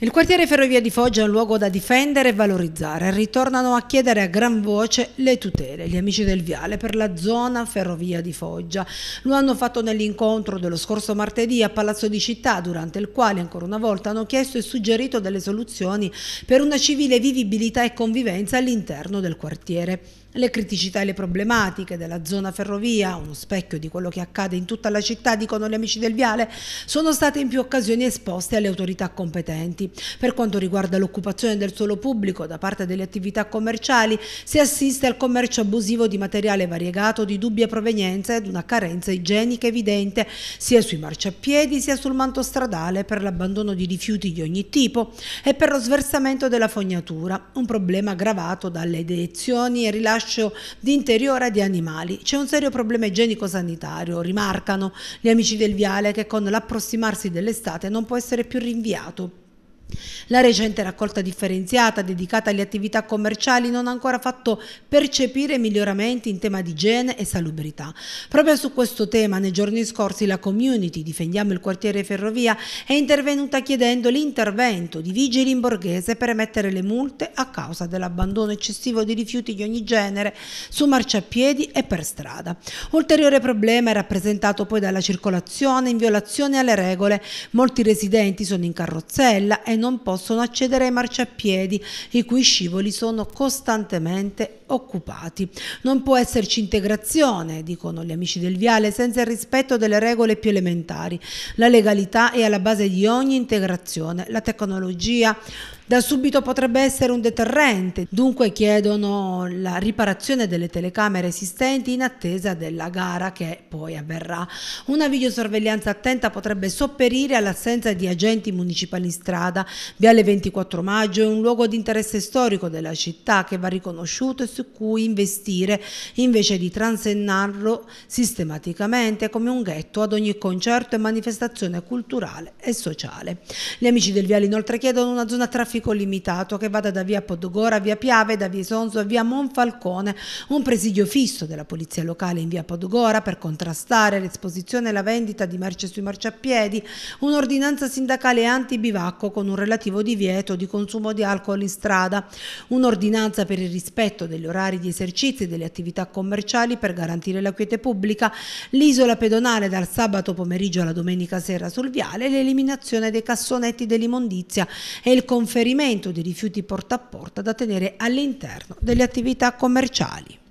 Il quartiere Ferrovia di Foggia è un luogo da difendere e valorizzare. Ritornano a chiedere a gran voce le tutele, gli amici del Viale, per la zona Ferrovia di Foggia. Lo hanno fatto nell'incontro dello scorso martedì a Palazzo di Città, durante il quale ancora una volta hanno chiesto e suggerito delle soluzioni per una civile vivibilità e convivenza all'interno del quartiere. Le criticità e le problematiche della zona ferrovia, uno specchio di quello che accade in tutta la città, dicono gli amici del Viale, sono state in più occasioni esposte alle autorità competenti. Per quanto riguarda l'occupazione del suolo pubblico da parte delle attività commerciali, si assiste al commercio abusivo di materiale variegato di dubbia provenienza ed una carenza igienica evidente sia sui marciapiedi sia sul manto stradale per l'abbandono di rifiuti di ogni tipo e per lo sversamento della fognatura, un problema aggravato dalle deiezioni e rilascio rilascio di interiora di animali. C'è un serio problema igienico-sanitario, rimarcano gli amici del Viale, che con l'approssimarsi dell'estate non può essere più rinviato. La recente raccolta differenziata dedicata alle attività commerciali non ha ancora fatto percepire miglioramenti in tema di igiene e salubrità. Proprio su questo tema nei giorni scorsi la community Difendiamo il quartiere Ferrovia è intervenuta chiedendo l'intervento di vigili in borghese per emettere le multe a causa dell'abbandono eccessivo di rifiuti di ogni genere su marciapiedi e per strada. Ulteriore problema è rappresentato poi dalla circolazione in violazione alle regole. Molti residenti sono in carrozzella e non possono accedere ai marciapiedi, i cui scivoli sono costantemente occupati. Non può esserci integrazione, dicono gli amici del Viale, senza il rispetto delle regole più elementari. La legalità è alla base di ogni integrazione. La tecnologia da subito potrebbe essere un deterrente. Dunque chiedono la riparazione delle telecamere esistenti in attesa della gara che poi avverrà. Una videosorveglianza attenta potrebbe sopperire all'assenza di agenti municipali in strada. Viale 24 Maggio è un luogo di interesse storico della città che va riconosciuto e su cui investire invece di transennarlo sistematicamente come un ghetto ad ogni concerto e manifestazione culturale e sociale. Gli amici del Viale inoltre chiedono una zona trafficata traffico limitato che vada da via Podogora, via Piave, da via Sonzo a via Monfalcone, un presidio fisso della polizia locale in via Podgora per contrastare l'esposizione e la vendita di merce sui marciapiedi, un'ordinanza sindacale anti-bivacco con un relativo divieto di consumo di alcol in strada, un'ordinanza per il rispetto degli orari di esercizi e delle attività commerciali per garantire la quiete pubblica, l'isola pedonale dal sabato pomeriggio alla domenica sera sul viale, l'eliminazione dei cassonetti dell'immondizia e il conferimento reperimento di rifiuti porta a porta da tenere all'interno delle attività commerciali.